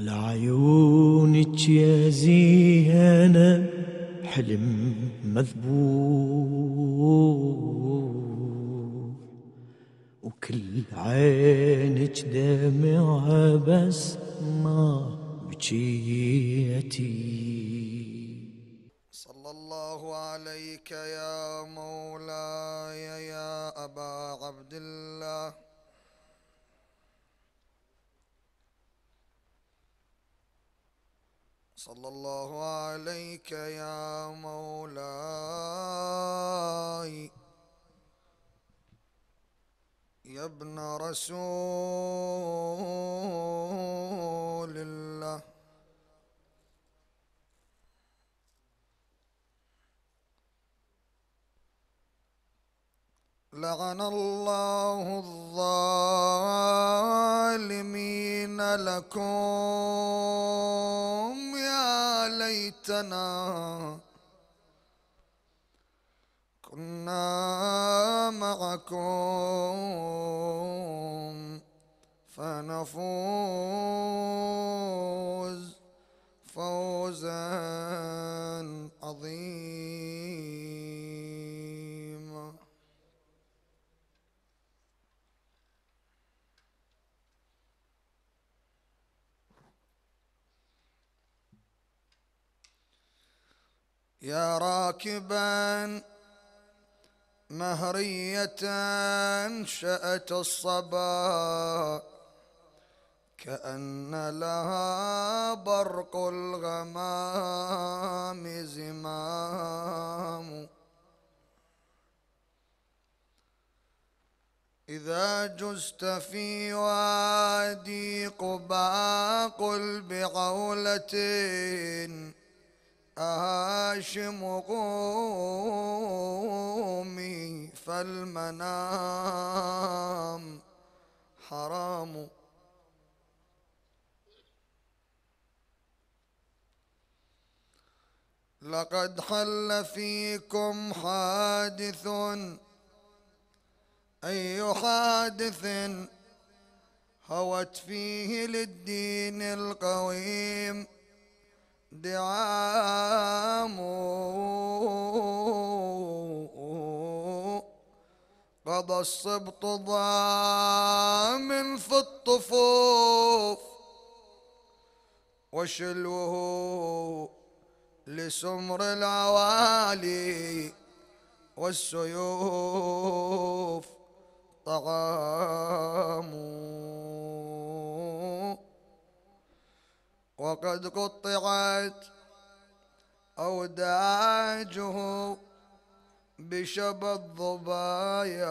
على عيونك يا زينب حلم مذبوح وكل عينك دمعة بس ما بجيتي صلى الله عليك يا مولاي يا أبا عبد الله صلى الله عليك يا مولاي يا ابن رسول الله لعن الله الظالمين لكم يا ليتنا كنا معكم فنفوز فوزا عظيما يا راكبا مهرية انشأت الصبا كأن لها برق الغمام زمام إذا جزت في وادي قباء قل بعولة هاشم قومي فالمنام حرام لقد حل فيكم حادث أي حادث هوت فيه للدين القويم دعام قضى الصبط ضامن في الطفوف وشلوه لسمر العوالي والسيوف طعامه وقد قطعت أوداجه بشبى الضبايا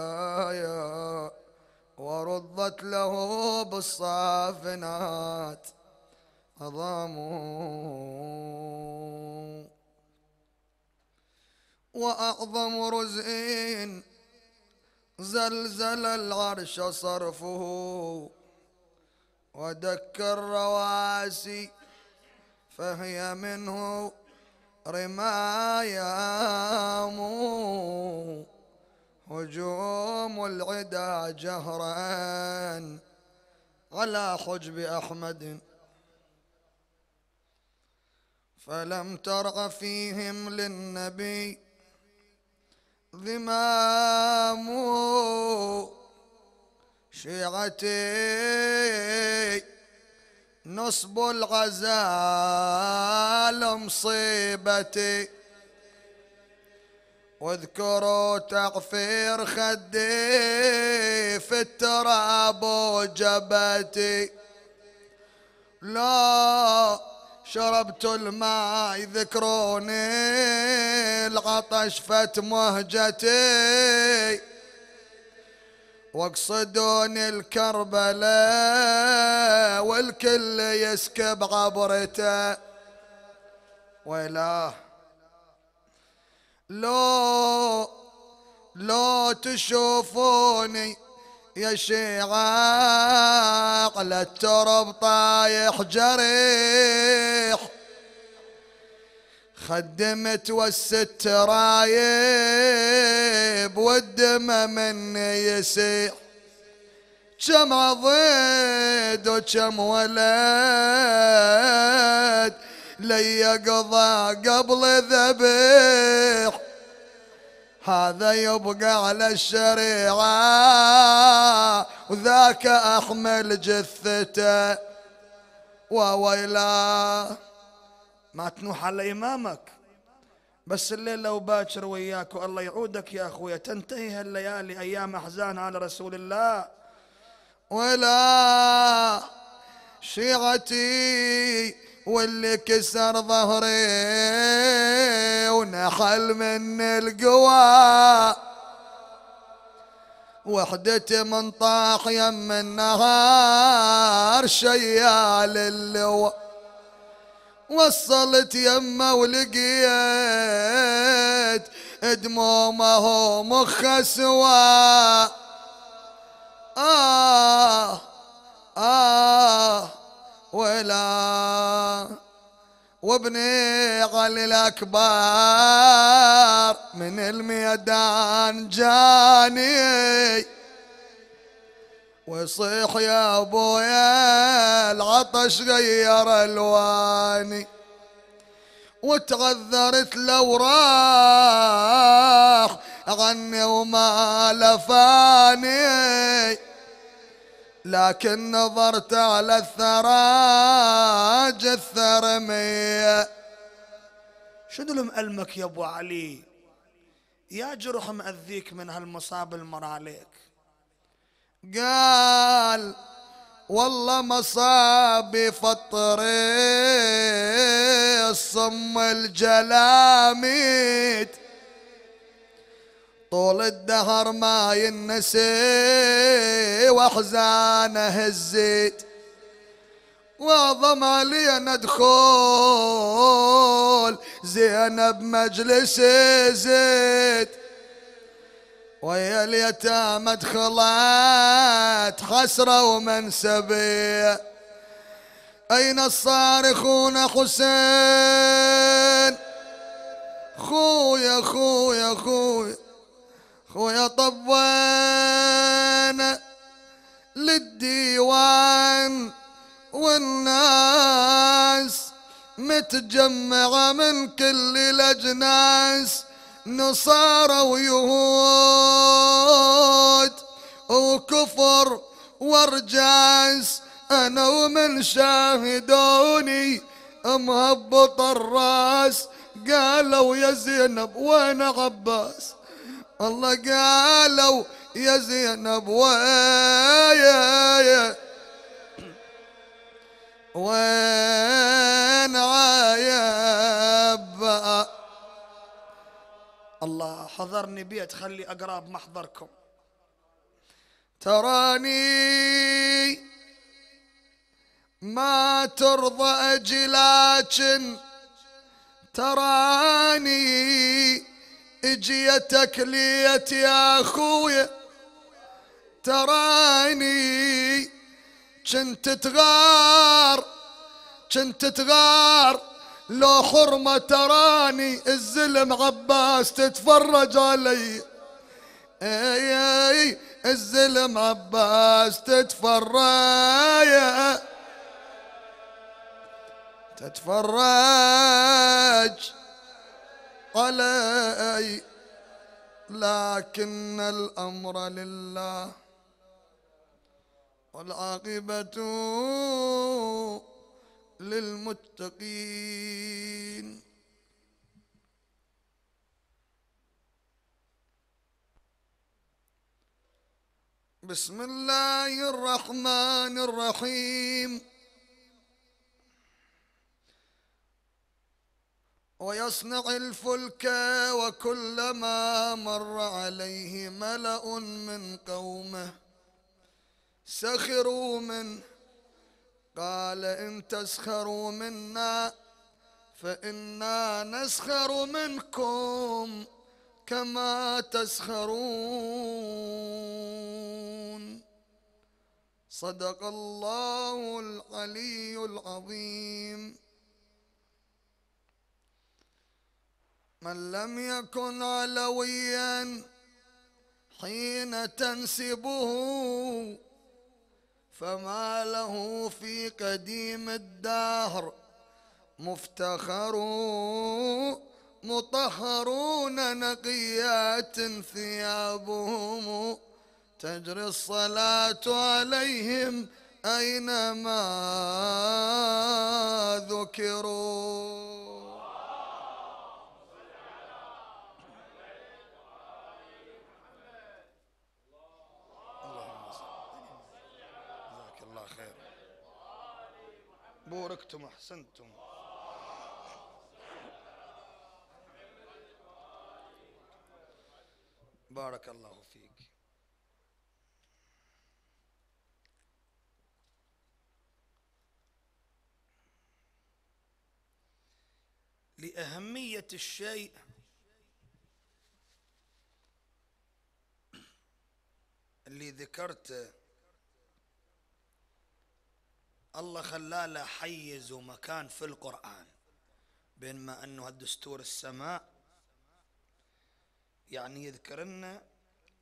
ورضت له بالصافنات عظامه وأعظم رزء زلزل العرش صرفه ودك الرواسي فهي منه رمايا هجوم العدا جهرا على حجب أحمد فلم ترع فيهم للنبي ذمام شيعتي نصب الغزال مصيبتي واذكروا تغفير خدي في التراب وجبتي لا شربت الماء ذكروني العطش فت مهجتي واقصدون الكربلاء والكل يسكب عبرته ويلاه لو لو تشوفوني يا شيعة على الترب طايح جريح خدمت والست رايب والدم من يسيح كم عضيد وكم ولد قضى قبل ذبيح هذا يبقى على الشريعة وذاك أحمل جثته وويلاه ما تنوح على إمامك بس الليل لو وياك والله يعودك يا أخويا تنتهي هالليالي أيام أحزان على رسول الله ولا شيعتي واللي كسر ظهري ونحل من القوى وحدتي من طاح يم النهار شيال اللواء وصلت يمه ولقيت دمومه مخ سوا آه آه ولا وابني علي الأكبر من الميدان جاني وصيح يا ابويا العطش غير الواني وتعذرت لو راح اغني وما لفاني لكن نظرت على الثرى جثر شنو اللي مألمك يا ابو علي يا جرح مأذيك من هالمصاب المر عليك قال والله مصابي فطري صم الجلاميت طول الدهر ما ينسي واحزانه هزيت وضم لي ندخل زينب مجلس زيت ويا اليتامى دخلت حسرة ومنسبية أين الصارخون حسين خويا خويا خويا خويا طبينا للديوان والناس متجمعة من كل الأجناس نصارى ويهود وكفر ورجاس انا ومن شاهدوني مهبط الراس قالوا يا زينب وين عباس الله قالوا يا زينب وين وين عباس الله حضرني بيت خلي أقرب محضركم تراني ما ترضى أجلاك تراني اجيتك ليت يا أخويا تراني كنت تغار كنت تغار لو حرمة تراني الزلم عباس تتفرج علي اي اي الزلم عباس تتفرج تتفرج علي لكن الأمر لله والعاقبة للمتقين بسم الله الرحمن الرحيم ويصنع الفلك وكلما مر عليه ملأ من قومه سخروا منه قال إن تسخروا منا فإنا نسخر منكم كما تسخرون صدق الله العلي العظيم من لم يكن علويا حين تنسبه فما له في قديم الدهر مفتخر مطهرون نقيات ثيابهم تجري الصلاة عليهم أينما ذكروا بوركتم أحسنتم بارك الله فيك لأهمية الشيء اللي ذكرته الله خلا له حيز ومكان في القرآن بينما أنه الدستور السماء يعني يذكر لنا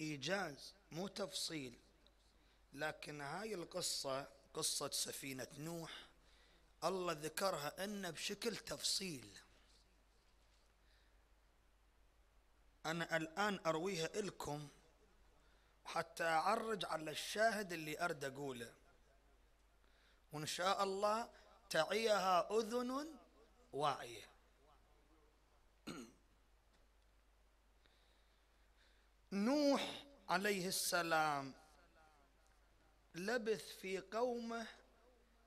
إيجاز مو تفصيل لكن هاي القصة قصة سفينة نوح الله ذكرها أن بشكل تفصيل أنا الآن أرويها إلكم حتى أعرج على الشاهد اللي أرد أقوله وإن شاء الله تعيها أذن واعية نوح عليه السلام لبث في قومه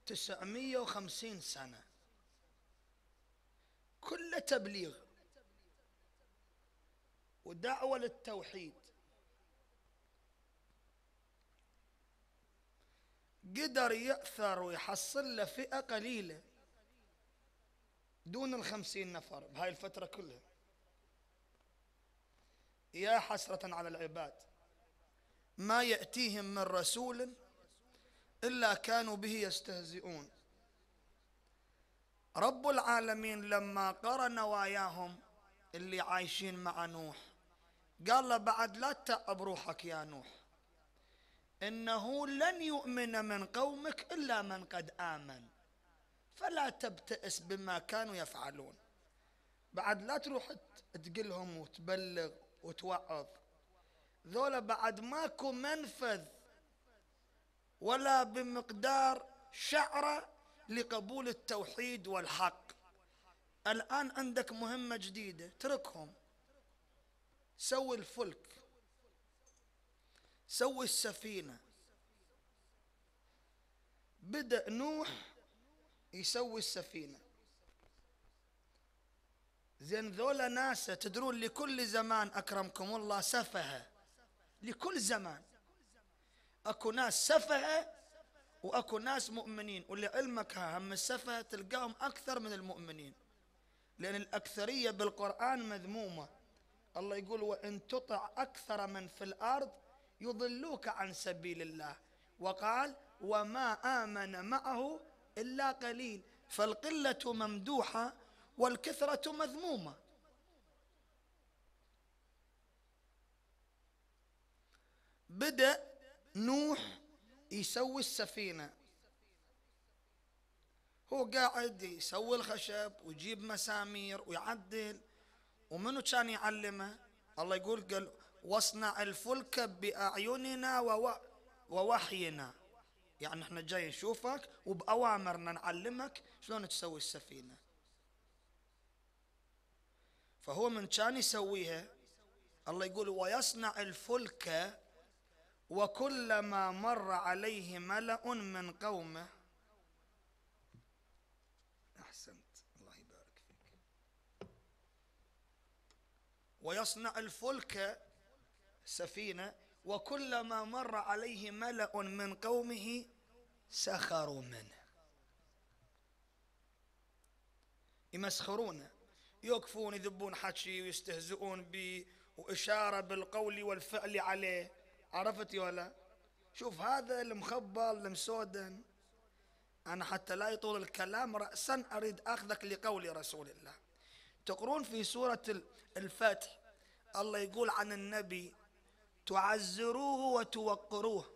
تسعمية وخمسين سنة كل تبليغ ودعوة للتوحيد قدر يأثر ويحصل له فئة قليلة دون الخمسين نفر بهاي الفترة كلها يا حسرة على العباد ما يأتيهم من رسول إلا كانوا به يستهزئون رب العالمين لما قرأ نواياهم اللي عايشين مع نوح قال له بعد لا تتعب روحك يا نوح إنه لن يؤمن من قومك إلا من قد آمن فلا تبتئس بما كانوا يفعلون بعد لا تروح تقلهم وتبلغ وتوعظ ذولا بعد ماكو منفذ ولا بمقدار شعرة لقبول التوحيد والحق الآن عندك مهمة جديدة تركهم سوي الفلك سوي السفينة بدأ نوح يسوي السفينة زين ذولا ناس تدرون لكل زمان أكرمكم الله سفهة لكل زمان أكو ناس سفهة وأكو ناس مؤمنين ولعلمك هم السفهة تلقاهم أكثر من المؤمنين لأن الأكثرية بالقرآن مذمومة الله يقول وإن تطع أكثر من في الأرض يضلوك عن سبيل الله وقال وما آمن معه إلا قليل فالقلة ممدوحة والكثرة مذمومة بدأ نوح يسوي السفينة هو قاعد يسوي الخشب ويجيب مسامير ويعدل ومنو كان يعلمه الله يقول قال واصنع الفلك بأعيننا ووحينا يعني احنا جاي نشوفك وبأوامرنا نعلمك شلون تسوي السفينة فهو من كان يسويها الله يقول ويصنع الفلك وكلما مر عليه ملأ من قومه أحسنت الله يبارك فيك ويصنع الفلك سفينة وكلما مر عليه ملأ من قومه سخروا منه يمسخرونه يوقفون يذبون حكي ويستهزئون به وإشارة بالقول والفعل عليه عرفتي ولا شوف هذا المخبل المسودن أنا حتى لا يطول الكلام رأسا أريد أخذك لقول رسول الله تقرون في سورة الفتح الله يقول عن النبي تعزروه وتوقروه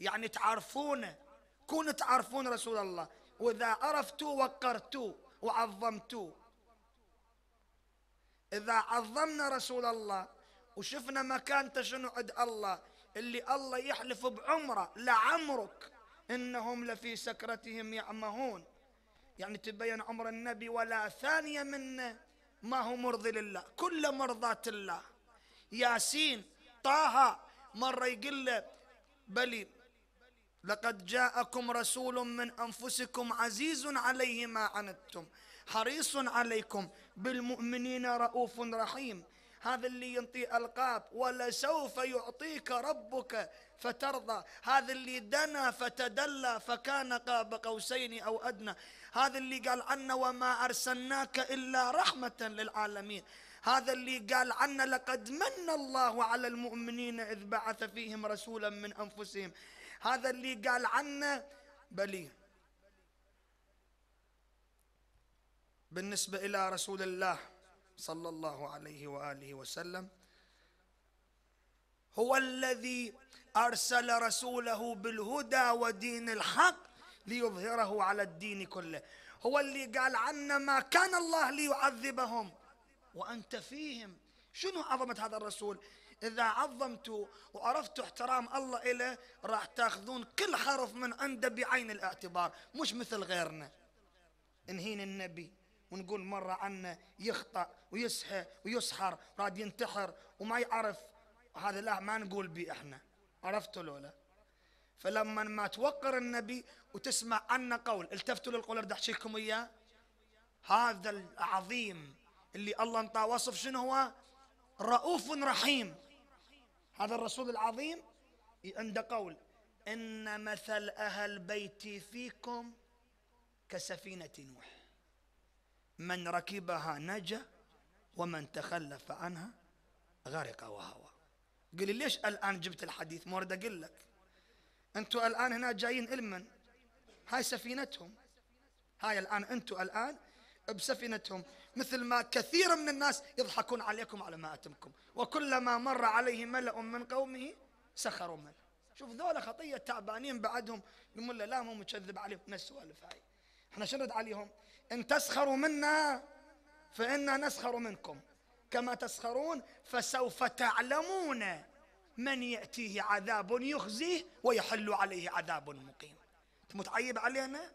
يعني تعرفونه كون تعرفون رسول الله وإذا عرفتوا وقرتوا وعظمتوا إذا عظمنا رسول الله وشفنا مكانته شنو عند الله اللي الله يحلف بعمره لعمرك إنهم لفي سكرتهم يعمهون يعني تبين عمر النبي ولا ثانية منه ما هو مرضي لله كل مرضاة الله ياسين طه مرة يقول له بلي لقد جاءكم رسول من أنفسكم عزيز عليه ما عنتم حريص عليكم بالمؤمنين رؤوف رحيم هذا اللي ينطي ألقاب ولسوف يعطيك ربك فترضى هذا اللي دنا فتدلى فكان قاب قوسين أو أدنى هذا اللي قال عنا وما أرسلناك إلا رحمة للعالمين هذا اللي قال عنا لقد من الله على المؤمنين إذ بعث فيهم رسولا من أنفسهم هذا اللي قال عنا بلي بالنسبة إلى رسول الله صلى الله عليه وآله وسلم هو الذي أرسل رسوله بالهدى ودين الحق ليظهره على الدين كله هو اللي قال عنا ما كان الله ليعذبهم وأنت فيهم شنو عظمة هذا الرسول إذا عظمتوا وعرفتوا احترام الله إله راح تاخذون كل حرف من عنده بعين الاعتبار مش مثل غيرنا انهين النبي ونقول مرة عنه يخطأ ويسحى ويسحر راد ينتحر وما يعرف هذا لا ما نقول به احنا عرفتوا لو لا فلما ما توقر النبي وتسمع عنه قول التفتوا للقول ارد اياه هذا العظيم اللي الله انطاه وصف شنو هو رؤوف رحيم هذا الرسول العظيم عند قول إن مثل أهل بيتي فيكم كسفينة نوح من ركبها نجا ومن تخلف عنها غرق وهوى قل لي ليش الآن جبت الحديث مورد أقول لك أنتم الآن هنا جايين إلمن هاي سفينتهم هاي الآن أنتم الآن بسفينتهم مثل ما كثير من الناس يضحكون عليكم على ما أتمكم وكلما مر عليه ملأ من قومه سخروا منه شوف ذولا خطية تعبانين بعدهم يقول لا مو مكذب عليهم من السوالف هاي احنا شنو نرد عليهم ان تسخروا منا فإنا نسخر منكم كما تسخرون فسوف تعلمون من يأتيه عذاب يخزيه ويحل عليه عذاب مقيم متعيب علينا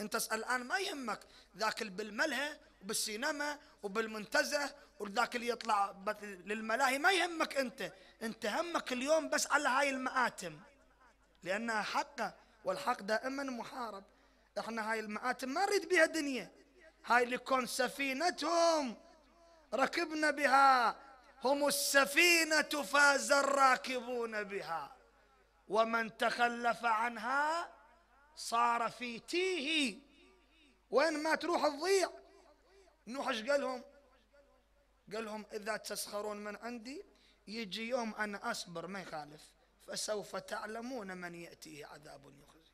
انت اسال الان ما يهمك ذاك اللي بالملهى وبالسينما وبالمنتزه وذاك اللي يطلع للملاهي ما يهمك انت انت همك اليوم بس على هاي المآتم لانها حقه والحق دائما محارب احنا هاي المآتم ما نريد بها دنيا هاي اللي كون سفينتهم ركبنا بها هم السفينة فاز الراكبون بها ومن تخلف عنها صار في تيه وين ما تروح تضيع نوح ايش قال لهم قال لهم إذا تسخرون من عندي يجي يوم أنا أصبر ما يخالف فسوف تعلمون من يأتيه عذاب يخزي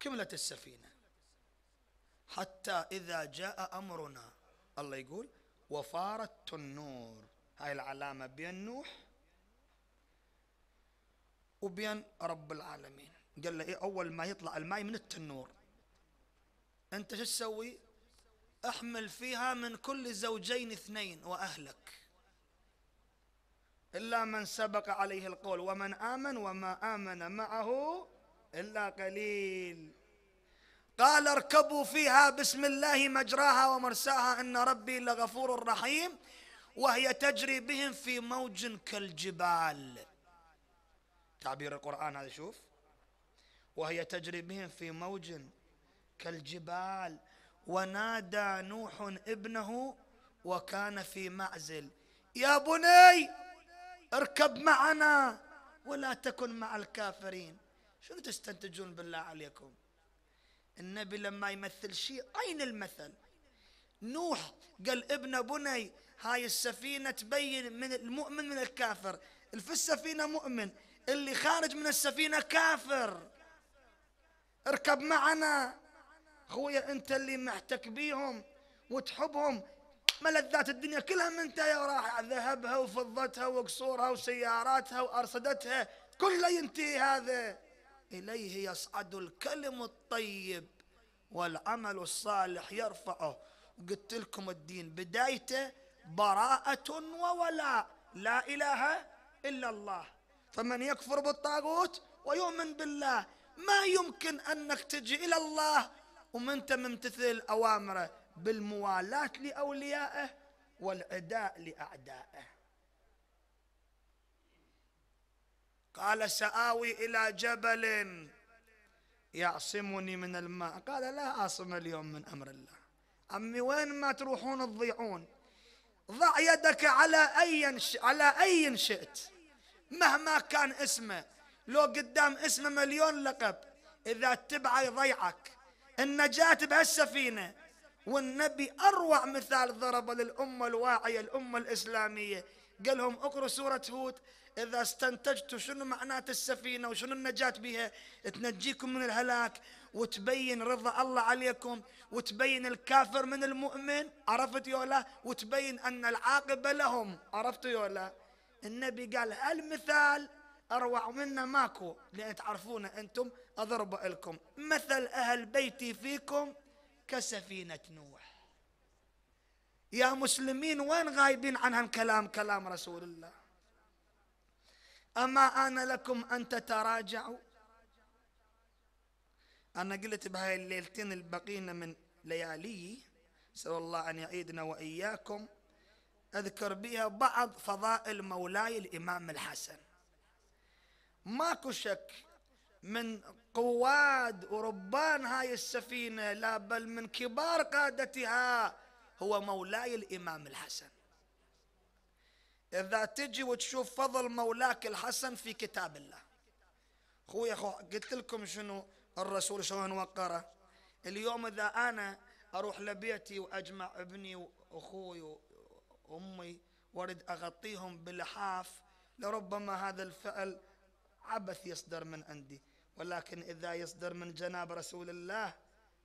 كملت السفينة حتى إذا جاء أمرنا الله يقول وفارت النور هاي العلامة بين نوح وبين رب العالمين قال له إيه أول ما يطلع الماي من التنور أنت شو تسوي أحمل فيها من كل زوجين اثنين وأهلك إلا من سبق عليه القول ومن آمن وما آمن معه إلا قليل قال اركبوا فيها بسم الله مجراها ومرساها إن ربي لغفور رحيم وهي تجري بهم في موج كالجبال تعبير القرآن هذا شوف وهي تجري بهم في موج كالجبال ونادى نوح ابنه وكان في معزل يا بني اركب معنا ولا تكن مع الكافرين شنو تستنتجون بالله عليكم النبي لما يمثل شيء عين المثل نوح قال ابن بني هاي السفينة تبين من المؤمن من الكافر في السفينة مؤمن اللي خارج من السفينة كافر اركب معنا أخويا انت اللي محتك بيهم وتحبهم ملذات الدنيا كلها من انت يا راح ذهبها وفضتها وقصورها وسياراتها وارصدتها كله ينتهي هذا اليه يصعد الكلم الطيب والعمل الصالح يرفعه قلت لكم الدين بدايته براءة وولاء لا اله الا الله فمن يكفر بالطاغوت ويؤمن بالله ما يمكن أنك تجي إلى الله ومن ممتثل أوامره بالموالاة لأوليائه والعداء لأعدائه قال سآوي إلى جبل يعصمني من الماء قال لا أعصم اليوم من أمر الله عمي وين ما تروحون تضيعون ضع يدك على أي على أي شئت مهما كان اسمه لو قدام اسمه مليون لقب إذا تبعه يضيعك النجاة بهالسفينة والنبي أروع مثال ضربه للأمة الواعية الأمة الإسلامية قال لهم اقروا سورة هود إذا استنتجتوا شنو معنات السفينة وشنو النجاة بها تنجيكم من الهلاك وتبين رضا الله عليكم وتبين الكافر من المؤمن عرفت يولا وتبين أن العاقبة لهم عرفت يولا النبي قال المثال أروع منا ماكو لأن تعرفون أنتم أضرب لكم مثل أهل بيتي فيكم كسفينة نوح يا مسلمين وين غايبين عن هالكلام كلام رسول الله أما أنا لكم أن تتراجعوا أنا قلت بهاي الليلتين البقينا من ليالي نسأل الله أن يعيدنا وإياكم أذكر بها بعض فضائل مولاي الإمام الحسن ماكو شك من قواد وربان هاي السفينة لا بل من كبار قادتها هو مولاي الإمام الحسن إذا تجي وتشوف فضل مولاك الحسن في كتاب الله خويا خو قلت لكم شنو الرسول شلون وقره اليوم إذا أنا أروح لبيتي وأجمع ابني وأخوي أمي ورد أغطيهم بلحاف لربما هذا الفعل عبث يصدر من عندي ولكن إذا يصدر من جناب رسول الله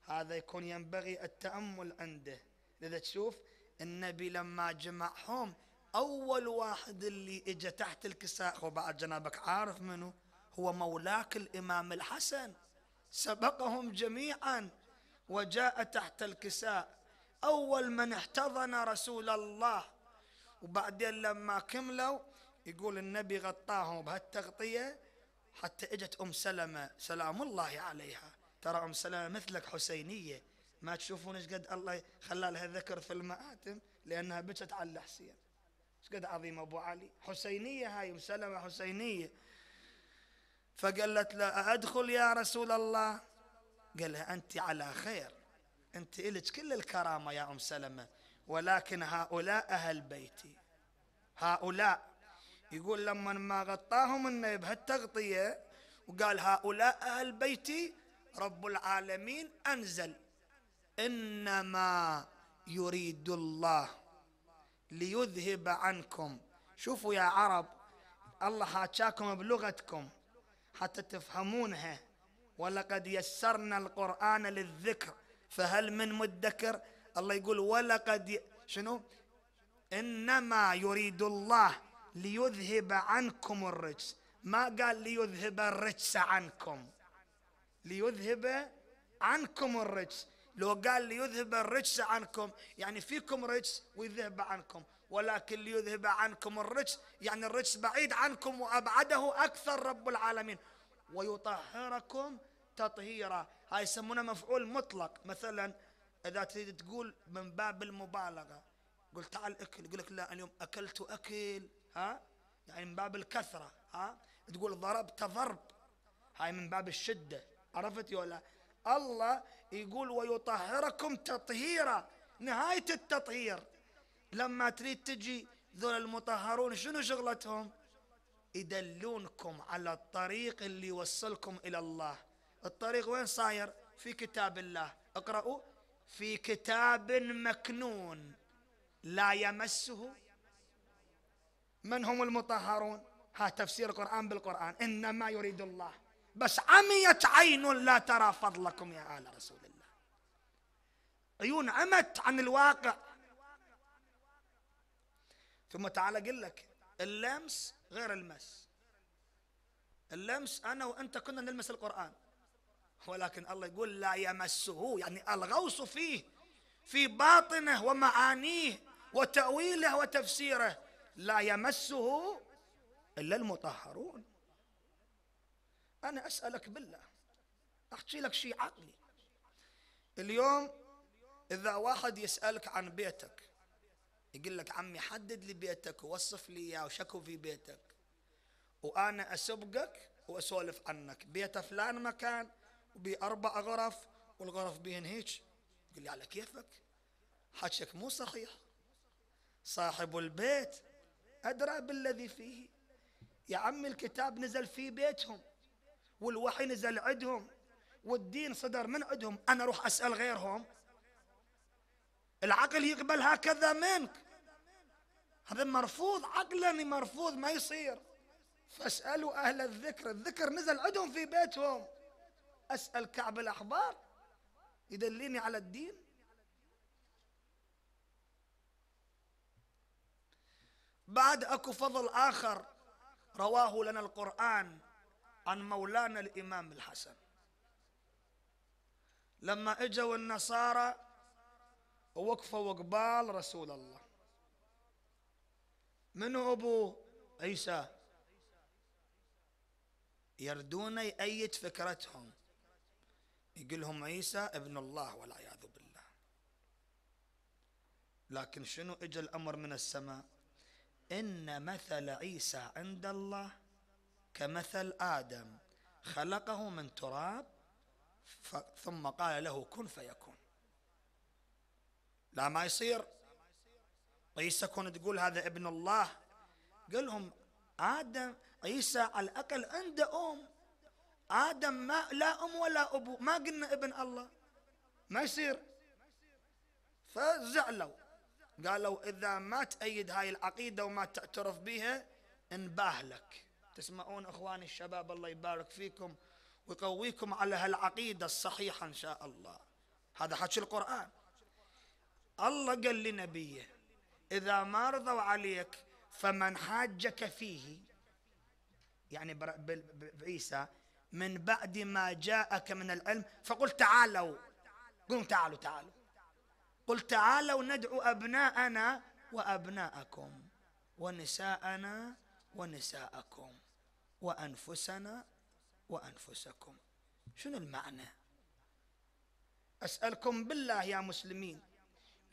هذا يكون ينبغي التأمل عنده لذا تشوف النبي لما جمعهم أول واحد اللي إجا تحت الكساء وبعد جنابك عارف منه هو مولاك الإمام الحسن سبقهم جميعا وجاء تحت الكساء أول من احتضن رسول الله وبعدين لما كملوا يقول النبي غطاهم بهالتغطية حتى اجت أم سلمة سلام الله عليها ترى أم سلمة مثلك حسينية ما تشوفون ايش قد الله خلى لها ذكر في المآتم لأنها بكت على الحسين ايش قد عظيم أبو علي حسينية هاي أم سلمة حسينية فقالت له أدخل يا رسول الله قال لها أنت على خير أنت إلك كل الكرامة يا أم سلمة ولكن هؤلاء أهل بيتي هؤلاء يقول لما ما غطاهم انه بهالتغطيه وقال هؤلاء اهل بيتي رب العالمين انزل انما يريد الله ليذهب عنكم شوفوا يا عرب الله حاكاكم بلغتكم حتى تفهمونها ولقد يسرنا القران للذكر فهل من مدكر الله يقول ولقد شنو إنما يريد الله ليذهب عنكم الرجس ما قال ليذهب الرجس عنكم ليذهب عنكم الرجس لو قال ليذهب الرجس عنكم يعني فيكم رجس ويذهب عنكم ولكن ليذهب عنكم الرجس يعني الرجس بعيد عنكم وأبعده أكثر رب العالمين ويطهركم تطهيرا هاي يسمونه مفعول مطلق مثلا إذا تريد تقول من باب المبالغة قل تعال أكل يقول لك لا اليوم أكلت أكل ها يعني من باب الكثرة ها تقول ضربت ضرب هاي من باب الشدة عرفت ولا الله يقول ويطهركم تطهيرا نهاية التطهير لما تريد تجي ذول المطهرون شنو شغلتهم يدلونكم على الطريق اللي يوصلكم إلى الله الطريق وين صاير في كتاب الله اقرأوا في كتاب مكنون لا يمسه من هم المطهرون ها تفسير القرآن بالقرآن إنما يريد الله بس عميت عين لا ترى فضلكم يا آل رسول الله عيون عمت عن الواقع ثم تعالى قل لك اللمس غير المس اللمس أنا وأنت كنا نلمس القرآن ولكن الله يقول لا يمسه يعني الغوص فيه في باطنه ومعانيه وتأويله وتفسيره لا يمسه إلا المطهرون أنا أسألك بالله أحكي لك شيء عقلي اليوم إذا واحد يسألك عن بيتك يقول لك عمي حدد لي بيتك ووصف لي إياه وشكو في بيتك وأنا أسبقك وأسولف عنك بيت فلان مكان بأربع غرف والغرف بين هيك قال لي على كيفك حكيك مو صحيح صاحب البيت أدرى بالذي فيه يا عم الكتاب نزل في بيتهم والوحي نزل عندهم والدين صدر من عندهم أنا أروح أسأل غيرهم العقل يقبل هكذا منك هذا مرفوض عقلا مرفوض ما يصير فاسألوا أهل الذكر الذكر نزل عندهم في بيتهم أسأل كعب الأحبار يدلني على الدين بعد أكو فضل آخر رواه لنا القرآن عن مولانا الإمام الحسن لما اجوا النصارى ووقفوا قبال رسول الله من ابو عيسى يردون يأيد فكرتهم يقول لهم عيسى ابن الله والعياذ بالله لكن شنو اجى الامر من السماء ان مثل عيسى عند الله كمثل ادم خلقه من تراب ثم قال له كن فيكون لا ما يصير عيسى كون تقول هذا ابن الله قلهم آدم عيسى على الأقل عنده أم آدم ما لا أم ولا أبو ما قلنا ابن الله ما يصير فزعلوا قالوا إذا ما تأيد هاي العقيدة وما تعترف بها انباه لك تسمعون إخواني الشباب الله يبارك فيكم ويقويكم على هالعقيدة الصحيحة إن شاء الله هذا حكي القرآن الله قال لنبيه إذا ما رضوا عليك فمن حاجك فيه يعني بعيسى من بعد ما جاءك من العلم فقل تعالوا قوم تعالوا تعالوا قل تعالوا ندعو أبناءنا وأبناءكم ونساءنا ونساءكم وأنفسنا وأنفسكم شنو المعنى أسألكم بالله يا مسلمين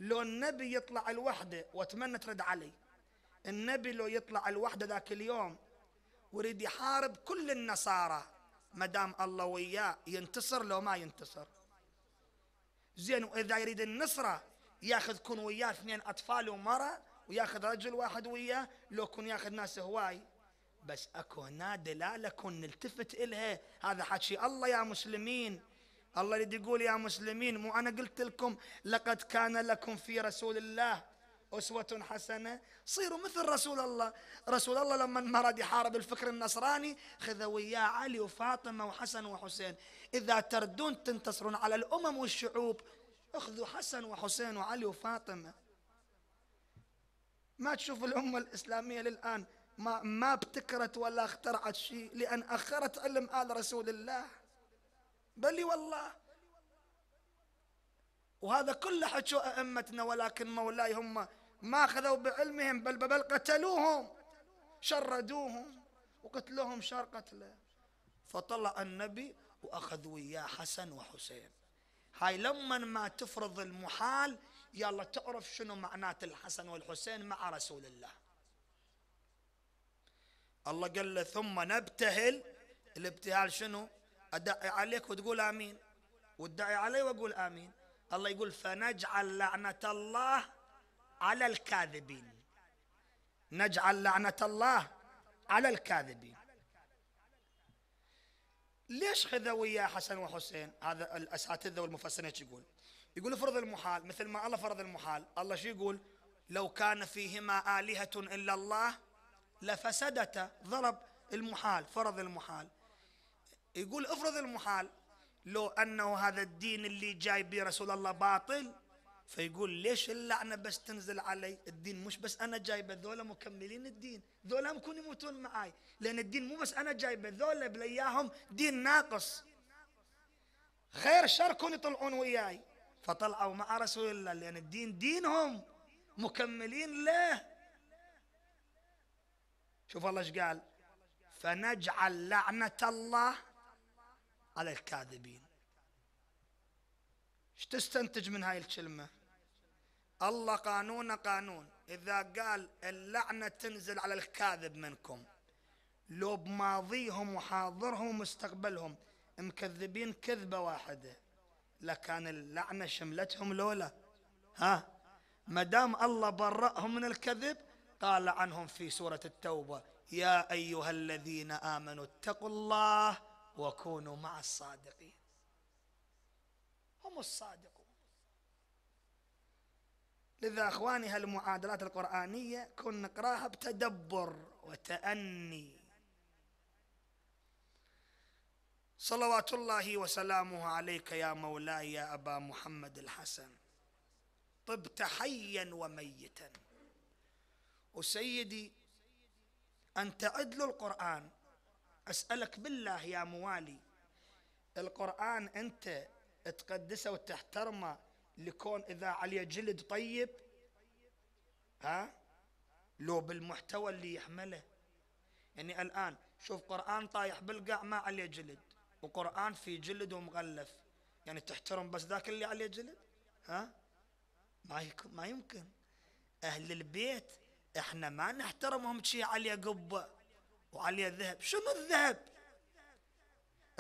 لو النبي يطلع الوحدة وأتمنى ترد علي النبي لو يطلع الوحدة ذاك اليوم وريد يحارب كل النصارى ما دام الله وياه ينتصر لو ما ينتصر زين واذا يريد النصره ياخذ كون وياه اثنين اطفال ومراه وياخذ رجل واحد وياه لو كون ياخذ ناس هواي بس اكو هنا دلاله كون نلتفت الها هذا حكي الله يا مسلمين الله يريد يقول يا مسلمين مو انا قلت لكم لقد كان لكم في رسول الله أسوة حسنة صيروا مثل رسول الله رسول الله لما مرض يحارب الفكر النصراني خذوا وياه علي وفاطمة وحسن وحسين إذا تردون تنتصرون على الأمم والشعوب اخذوا حسن وحسين وعلي وفاطمة ما تشوف الأمة الإسلامية للآن ما, ما ابتكرت ولا اخترعت شيء لأن أخرت علم آل رسول الله بل والله وهذا كله حكوا أئمتنا ولكن مولاي هم ما أخذوا بعلمهم بل بل قتلوهم شردوهم وقتلوهم شر قتله فطلع النبي وأخذ وياه حسن وحسين هاي لما ما تفرض المحال يلا تعرف شنو معنات الحسن والحسين مع رسول الله الله قال له ثم نبتهل الابتهال شنو ادعي عليك وتقول امين وادعي علي واقول امين الله يقول فنجعل لعنة الله على الكاذبين نجعل لعنة الله على الكاذبين ليش خذوا يا حسن وحسين هذا الاساتذه والمفسرين يقول يقول افرض المحال مثل ما الله فرض المحال الله شو يقول لو كان فيهما آلهة إلا الله لفسدتا ضرب المحال فرض المحال يقول افرض المحال لو أنه هذا الدين اللي جاي به رسول الله باطل فيقول ليش اللعنة بس تنزل علي الدين مش بس أنا جايبه ذولا مكملين الدين ذولا مكون يموتون معاي لأن الدين مو بس أنا جايبه ذولا بلياهم دين ناقص شر كون يطلعون وياي فطلعوا مع رسول الله لأن الدين دينهم مكملين له شوف الله ايش قال فنجعل لعنة الله على الكاذبين ايش تستنتج من هاي الكلمة الله قانون قانون إذا قال اللعنة تنزل على الكاذب منكم لو بماضيهم وحاضرهم ومستقبلهم مكذبين كذبة واحدة لكان اللعنة شملتهم لولا ها ما دام الله برأهم من الكذب قال عنهم في سورة التوبة يا أيها الذين آمنوا اتقوا الله وكونوا مع الصادقين هم الصادقون لذا اخواني هالمعادلات القرانيه كن نقراها بتدبر وتاني صلوات الله وسلامه عليك يا مولاي يا ابا محمد الحسن طبت حيا وميتا وسيدي انت عدل القران أسألك بالله يا موالي القرآن أنت تقدسه وتحترمه لكون إذا عليه جلد طيب ها لو بالمحتوى اللي يحمله يعني الآن شوف قرآن طايح بالقاع ما عليه جلد وقرآن في جلد ومغلف يعني تحترم بس ذاك اللي عليه جلد ها ما ما يمكن أهل البيت احنا ما نحترمهم شي عليه قبه وعليها الذهب شنو الذهب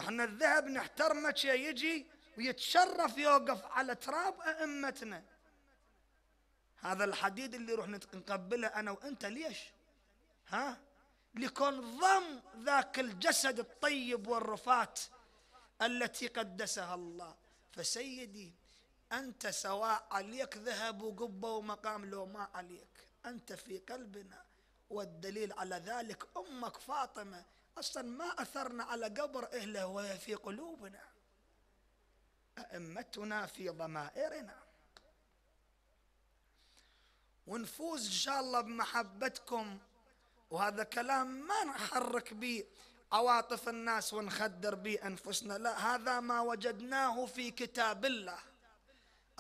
احنا الذهب نحترمه يجي ويتشرف يوقف على تراب ائمتنا هذا الحديد اللي نروح نقبله انا وانت ليش ها لكون ضم ذاك الجسد الطيب والرفات التي قدسها الله فسيدي أنت سواء عليك ذهب وقبة ومقام لو ما عليك أنت في قلبنا والدليل على ذلك أمك فاطمة أصلا ما أثرنا على قبر أهله وهي في قلوبنا أئمتنا في ضمائرنا ونفوز إن شاء الله بمحبتكم وهذا كلام ما نحرك به عواطف الناس ونخدر به أنفسنا لا هذا ما وجدناه في كتاب الله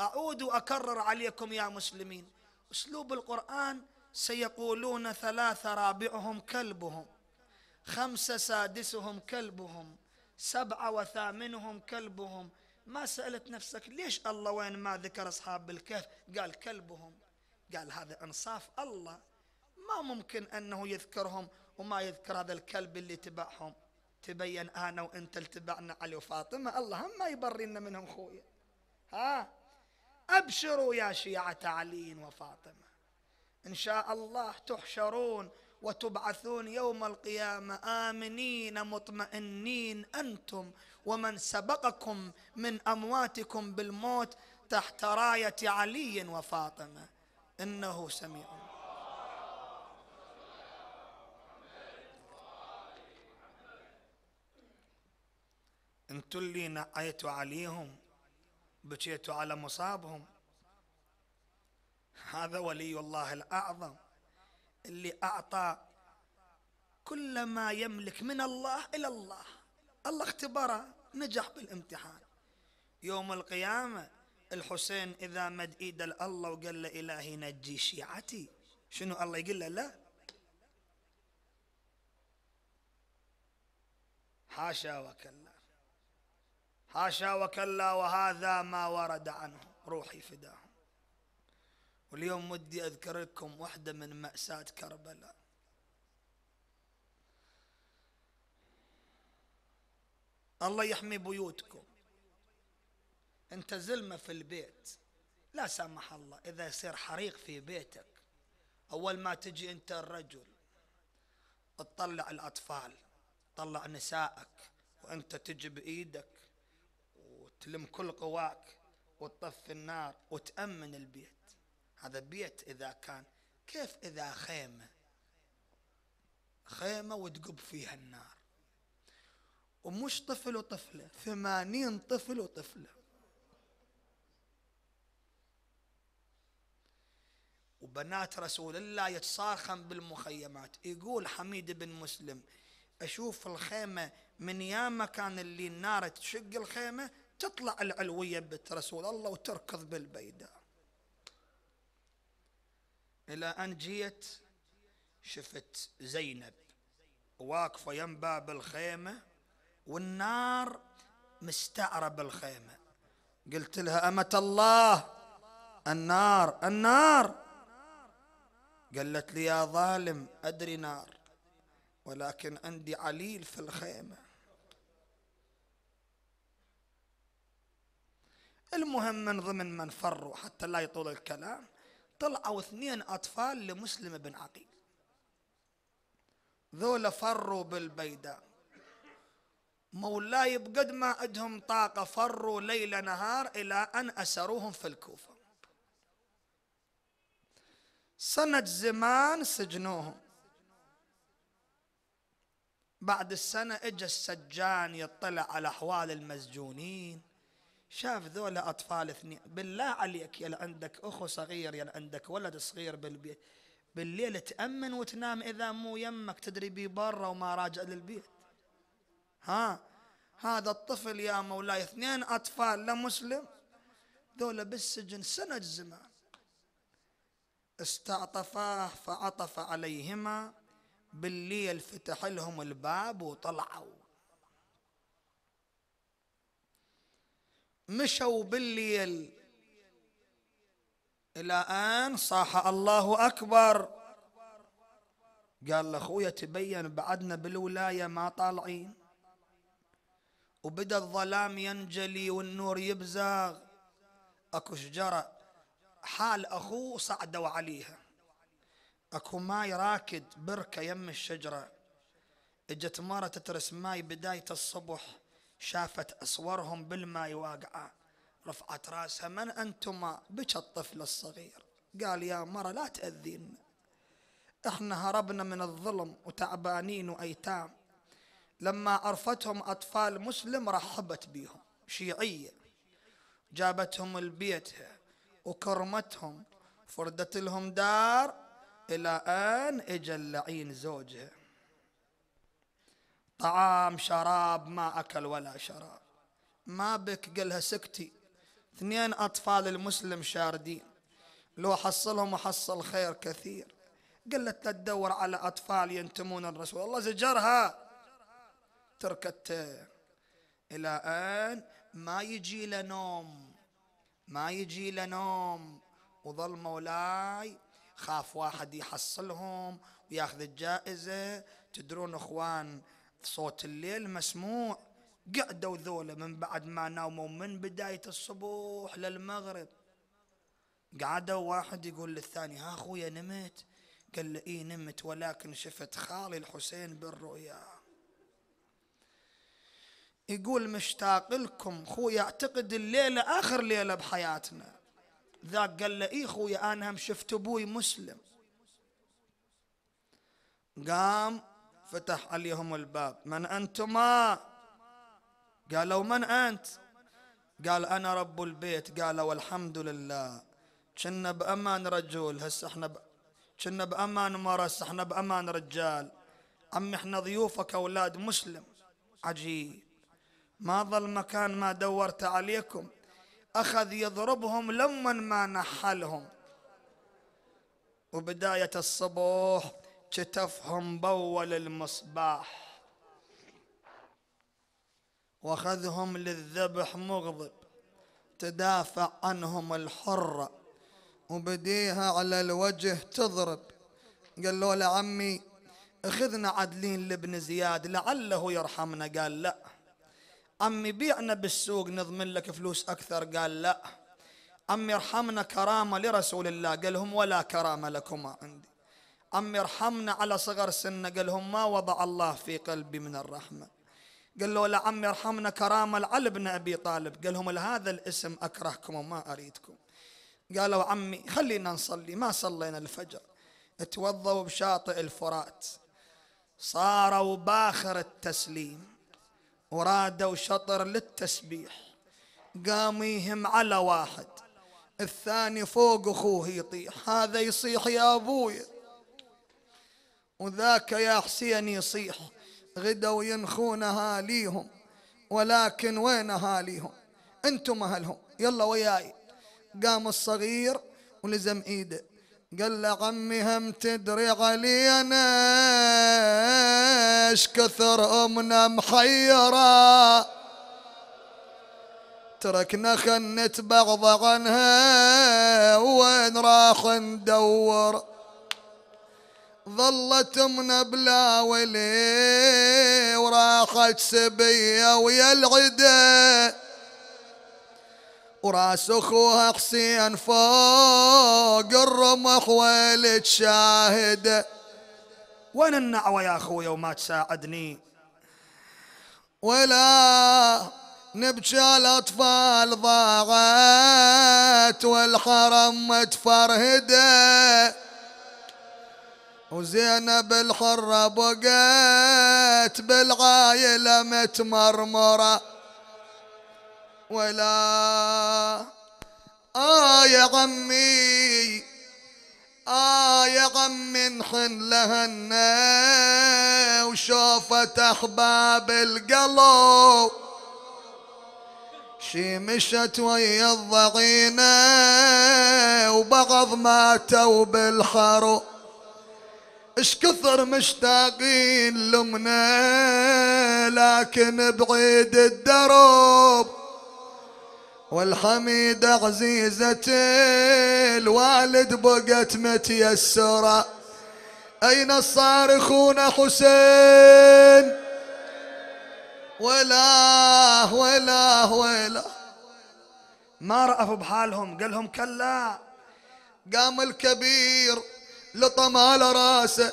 أعود وأكرر عليكم يا مسلمين أسلوب القرآن سيقولون ثلاثة رابعهم كلبهم خمسة سادسهم كلبهم سبعة وثامنهم كلبهم ما سألت نفسك ليش الله وين ما ذكر أصحاب الكهف قال كلبهم قال هذا إنصاف الله ما ممكن أنه يذكرهم وما يذكر هذا الكلب اللي تبعهم تبين أنا وأنت التبعنا علي وفاطمة الله هم ما يبرينا منهم خويا ها أبشروا يا شيعة علي وفاطمة ان شاء الله تحشرون وتبعثون يوم القيامه امنين مطمئنين انتم ومن سبقكم من امواتكم بالموت تحت رايه علي وفاطمه انه سميع انتم اللي نعيتوا عليهم بكيتوا على مصابهم هذا ولي الله الأعظم اللي أعطى كل ما يملك من الله إلى الله الله اختبره نجح بالامتحان يوم القيامة الحسين إذا مد إيده لله وقال له إلهي نجي شيعتي شنو الله يقول له لا حاشا وكلا حاشا وكلا وهذا ما ورد عنه روحي فداه واليوم ودي أذكر لكم واحدة من مأساة كربلاء الله يحمي بيوتكم أنت زلمة في البيت لا سمح الله إذا يصير حريق في بيتك أول ما تجي أنت الرجل تطلع الأطفال تطلع نسائك وأنت تجي بإيدك وتلم كل قواك وتطفي النار وتأمن البيت هذا بيت إذا كان كيف إذا خيمة خيمة وتقب فيها النار ومش طفل وطفلة ثمانين طفل وطفلة وبنات رسول الله يتصاخن بالمخيمات يقول حميد بن مسلم أشوف الخيمة من يا مكان اللي النار تشق الخيمة تطلع العلوية بترسول رسول الله وتركض بالبيداء إلى أن جيت شفت زينب واقفة يم باب الخيمة والنار مستعرة بالخيمة قلت لها أمة الله النار النار قالت لي يا ظالم أدري نار ولكن عندي عليل في الخيمة المهم من ضمن من فروا حتى لا يطول الكلام طلعوا اثنين أطفال لمسلم بن عقيل ذولا فروا بالبيداء مولاي بقد ما عندهم طاقة فروا ليل نهار إلى أن أسروهم في الكوفة سنة زمان سجنوهم بعد السنة اجى السجان يطلع على أحوال المسجونين شاف ذولا أطفال اثنين بالله عليك يل عندك أخو صغير يل عندك ولد صغير بالبيت بالليل تأمن وتنام إذا مو يمك تدري بي برا وما راجع للبيت ها هذا الطفل يا مولاي اثنين أطفال لا مسلم ذولا بالسجن سنة زمان استعطفاه فعطف عليهما بالليل فتح لهم الباب وطلعوا مشوا بالليل إلى أن صاح الله أكبر قال لأخويا تبين بعدنا بالولاية ما طالعين وبدأ الظلام ينجلي والنور يبزغ أكو شجرة حال أخوه صعدوا عليها أكو ماي راكد بركة يم الشجرة اجت مرة تترس ماي بداية الصبح شافت أصورهم بالماء واقعة رفعت راسها من أنتما بك الطفل الصغير قال يا مرة لا تأذين احنا هربنا من الظلم وتعبانين وأيتام لما عرفتهم أطفال مسلم رحبت بيهم شيعية جابتهم لبيتها وكرمتهم فردت لهم دار إلى أن إجا اللعين زوجها طعام شراب ما أكل ولا شراب ما بك قلها سكتي اثنين أطفال المسلم شاردين لو حصلهم وحصل خير كثير قلت لا تدور على أطفال ينتمون الرسول الله زجرها تركت إلى أن ما يجي لنوم ما يجي لنوم وظل مولاي خاف واحد يحصلهم وياخذ الجائزة تدرون اخوان صوت الليل مسموع قعدوا ذولا من بعد ما ناموا من بداية الصبح للمغرب قعدوا واحد يقول للثاني ها أخويا نمت قال له إيه نمت ولكن شفت خالي الحسين بالرؤيا يقول مشتاق لكم خويا اعتقد الليلة آخر ليلة بحياتنا ذاك قال له إيه خويا أنا هم شفت أبوي مسلم قام فتح عليهم الباب من أنتما قالوا من أنت قال أنا رب البيت قال والحمد لله كنا بأمان رجل هسه احنا ب... كنا بأمان مرس احنا بأمان رجال أم احنا ضيوفك أولاد مسلم عجيب ما ظل مكان ما دورت عليكم أخذ يضربهم لمن ما نحلهم وبداية الصبح كتفهم بول المصباح وخذهم للذبح مغضب تدافع عنهم الحرة وبديها على الوجه تضرب قالوا له عمي اخذنا عدلين لابن زياد لعله يرحمنا قال لا عمي بيعنا بالسوق نضمن لك فلوس أكثر قال لا عمي ارحمنا كرامة لرسول الله قال لهم ولا كرامة لكما عندي أم ارحمنا على صغر سنه قال لهم ما وضع الله في قلبي من الرحمه قال له لعم ارحمنا كرامة لعلي بن أبي طالب قال لهم لهذا الاسم أكرهكم وما أريدكم قالوا عمي خلينا نصلي ما صلينا الفجر اتوضوا بشاطئ الفرات صاروا باخر التسليم ورادوا شطر للتسبيح قام يهم على واحد الثاني فوق اخوه يطيح هذا يصيح يا ابويا وذاك يا حسين يصيح غدوا ينخون اهاليهم ولكن وين اهاليهم انتم اهلهم يلا وياي قام الصغير ولزم ايده قال له عمي هم تدري علينا ايش كثر امنا محيره تركنا خنت بعض عنها وين راح ندور ظلت بلا ولي وراحت سبية ويا العدة وراس اخوها حسين فوق الرمح ولد شاهد وين النعوة يا اخويا وما تساعدني ولا نبكي الاطفال ضاعت والحرم متفرهده وزينب الحرة بقيت بالعايلة متمرمرة ولا آه يا عمي آه يا عمي انحن لهن وشوفت أحباب القلب شي مشت ويا الضغينة وبغض ماتوا بالحرب اش كثر مشتاقين لمنا لكن بعيد الدرب والحميد عزيزة الوالد بقت متيسرة أين الصارخون حسين ولا ولا ولا ما رأفوا بحالهم قال لهم كلا قام الكبير لطم على راسه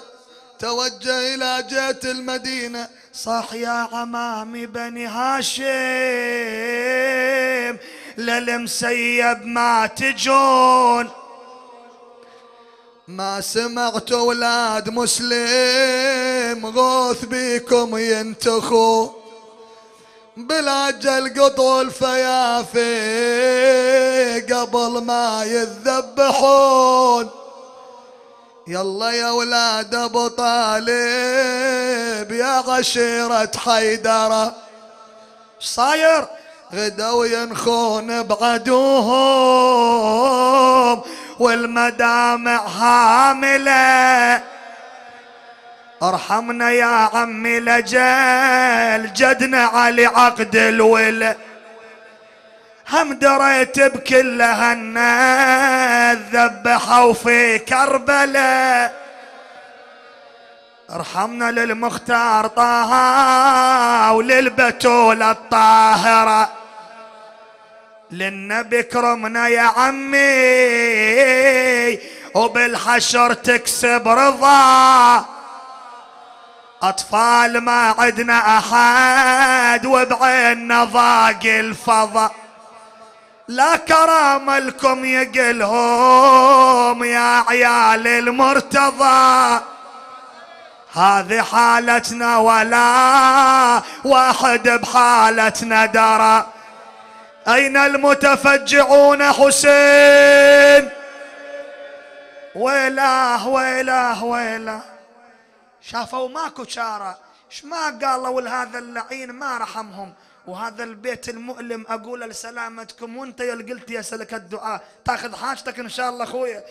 توجه إلى جهة المدينة صاح يا عمامي بني هاشم للمسيب ما تجون ما سمعت ولاد مسلم غوث بيكم ينتخوا بالعجل قطوا الفيافي قبل ما يذبحون يلا يا ولاد ابو طالب يا غشيرة حيدرة صاير غدوا ينخون بعدوهم والمدامع حاملة ارحمنا يا عمي لجل جدنا علي عقد الولا هم دريت بكل هالناس ذبحوا في كربلاء ارحمنا للمختار طه وللبتول الطاهرة للنبي كرمنا يا عمي وبالحشر تكسب رضا أطفال ما عدنا أحد وبعيننا ضاق الفضا لا كرامة لكم يقلهم يا عيال المرتضى هذه حالتنا ولا واحد بحالتنا درى أين المتفجعون حسين ويلاه ويلاه ويلاه شافوا ماكو شارة شما ما قالوا لهذا اللعين ما رحمهم وهذا البيت المؤلم أقول لسلامتكم وانت يا قلت يا سلك الدعاء تاخذ حاجتك إن شاء الله أخويا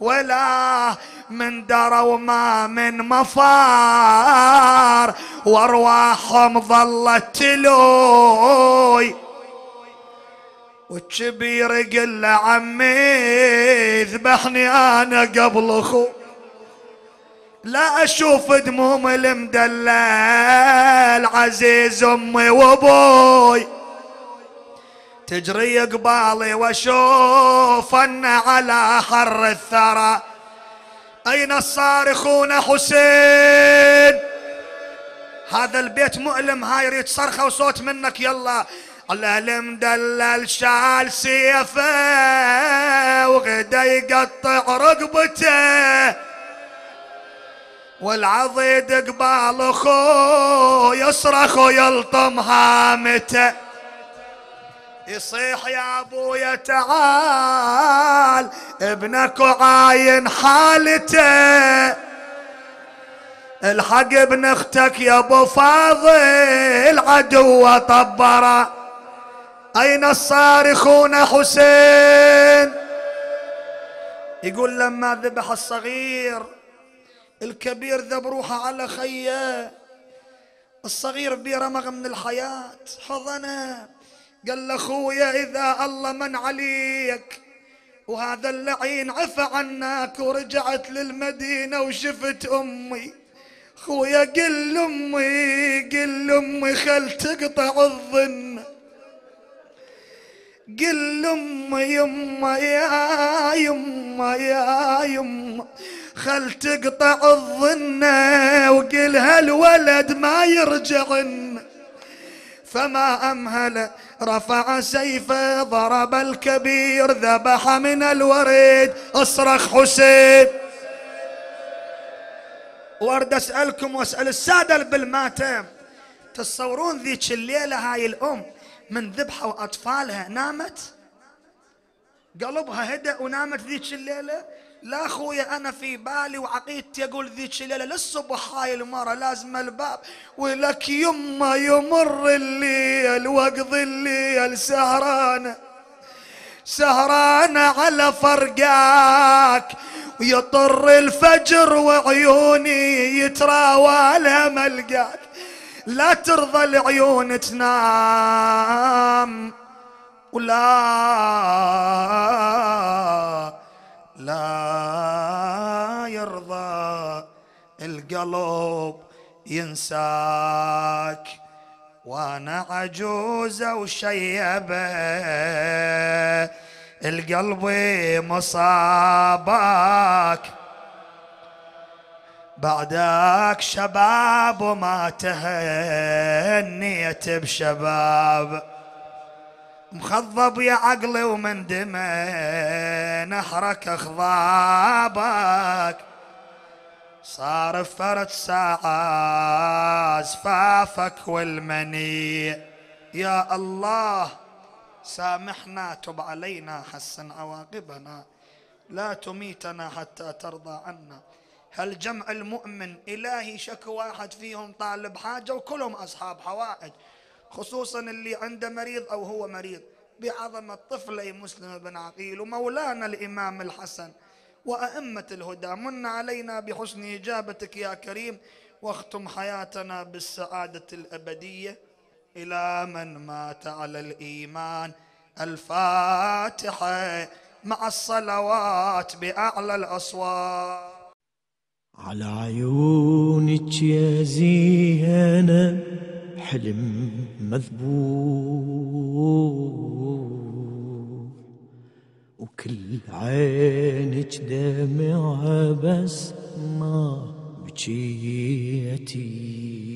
ولا من دروا ما من مفار وارواحهم ظلت تلوي والكبير قل عمي ذبحني انا قبل اخوي لا اشوف دموم المدلل عزيز امي وابوي تجري قبالي واشوف ان على حر الثرى اين الصارخون حسين هذا البيت مؤلم هاي ريت صرخه وصوت منك يلا على المدلل شال سيفه وغدا يقطع رقبته والعضيد قبال خو يصرخ ويلطم هامته يصيح يا ابويا تعال ابنك عاين حالته الحق ابن اختك يا ابو فاضل عدو طبره اين الصارخون حسين يقول لما ذبح الصغير الكبير ذب روحه على خيه الصغير برمغ من الحياة حضنه قال له خويا إذا الله من عليك وهذا اللعين عفى عنك ورجعت للمدينة وشفت أمي خويا قل لأمي قل لأمي خل تقطع الظن قل لأمي يما يا يما يا يما خل تقطع الظنة وقل هالولد ما يرجعن فما أمهل رفع سيفه ضرب الكبير ذبح من الوريد اصرخ حسين وارد اسالكم واسال الساده بالماتم تصورون ذيك الليله هاي الام من ذبحوا اطفالها نامت قلبها هدأ ونامت ذيك الليله لا أخويا أنا في بالي وعقيدتي أقول ذيك الليلة للصبح هاي المرة لازم الباب ولك يما يمر الليل واقضي الليل سهرانة سهرانة على فرقاك ويطر الفجر وعيوني يتراوى لها ملقاك لا ترضى العيون تنام ولا لا يرضى القلب ينساك وانا عجوزة وشيبة القلب مصابك بعدك شباب وما تهنيت بشباب مخضب يا عقلي ومن دمه نحرك اخضابك صار فرد ساعة زفافك والمني يا الله سامحنا تب علينا حسن عواقبنا لا تميتنا حتى ترضى عنا هل جمع المؤمن إلهي شك واحد فيهم طالب حاجة وكلهم أصحاب حوائج خصوصا اللي عنده مريض أو هو مريض بعظمة طفلي مسلم بن عقيل ومولانا الإمام الحسن وأئمة الهدى من علينا بحسن إجابتك يا كريم واختم حياتنا بالسعادة الأبدية إلى من مات على الإيمان الفاتحة مع الصلوات بأعلى الأصوات على عيونك يا زينب حلم مذبوح وكل عينك دمعة بس ما بجيتي